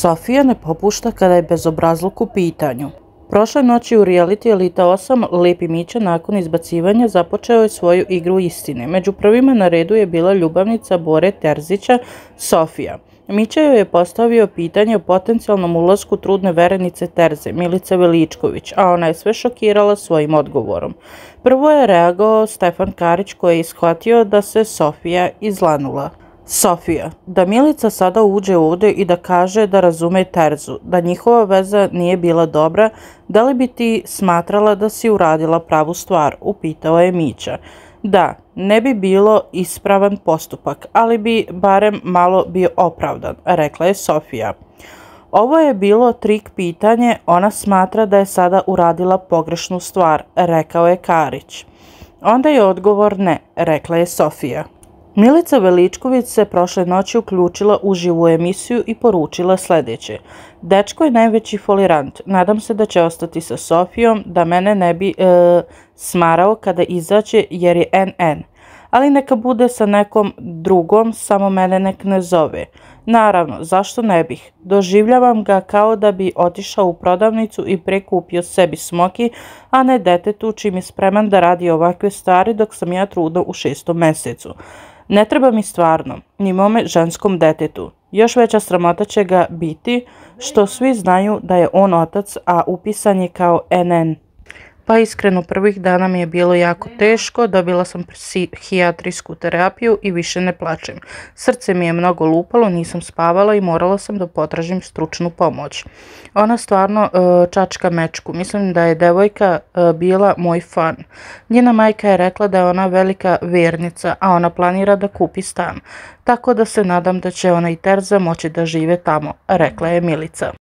Sofija ne popušta kada je bez u pitanju. Prošle noći u reality Elita 8 Lepi Mića nakon izbacivanja započeo je svoju igru istine. Među prvima na redu je bila ljubavnica Bore Terzića, Sofija. Mića joj je postavio pitanje o potencijalnom ulasku trudne verenice Terze, Milice Veličković, a ona je sve šokirala svojim odgovorom. Prvo je reago Stefan Karić koji je ishvatio da se Sofija izlanula. Sofija, da Milica sada uđe ovdje i da kaže da razume Terzu, da njihova veza nije bila dobra, da li bi ti smatrala da si uradila pravu stvar, upitao je Mića. Da, ne bi bilo ispravan postupak, ali bi barem malo bio opravdan, rekla je Sofija. Ovo je bilo trik pitanje, ona smatra da je sada uradila pogrešnu stvar, rekao je Karić. Onda je odgovor ne, rekla je Sofija. Milica Veličković se prošle noći uključila u živu emisiju i poručila sljedeće. Dečko je najveći folirant, nadam se da će ostati sa Sofijom, da mene ne bi e, smarao kada izaće jer je NN. Ali neka bude sa nekom drugom, samo mene nek ne zove. Naravno, zašto ne bih? Doživljavam ga kao da bi otišao u prodavnicu i prekupio sebi smoki, a ne detetu čim je spreman da radi ovakve stvari dok sam ja trudno u šestom mesecu. Ne treba mi stvarno, ni mome ženskom detetu. Još veća sramota će ga biti što svi znaju da je on otac, a upisan je kao NN. Pa iskreno prvih dana mi je bilo jako teško, dobila sam psihijatrijsku terapiju i više ne plačem. Srce mi je mnogo lupalo, nisam spavala i morala sam da potražim stručnu pomoć. Ona stvarno e, čačka mečku, mislim da je devojka e, bila moj fan. Njena majka je rekla da je ona velika vjernica, a ona planira da kupi stan. Tako da se nadam da će ona i Terza moći da žive tamo, rekla je Milica.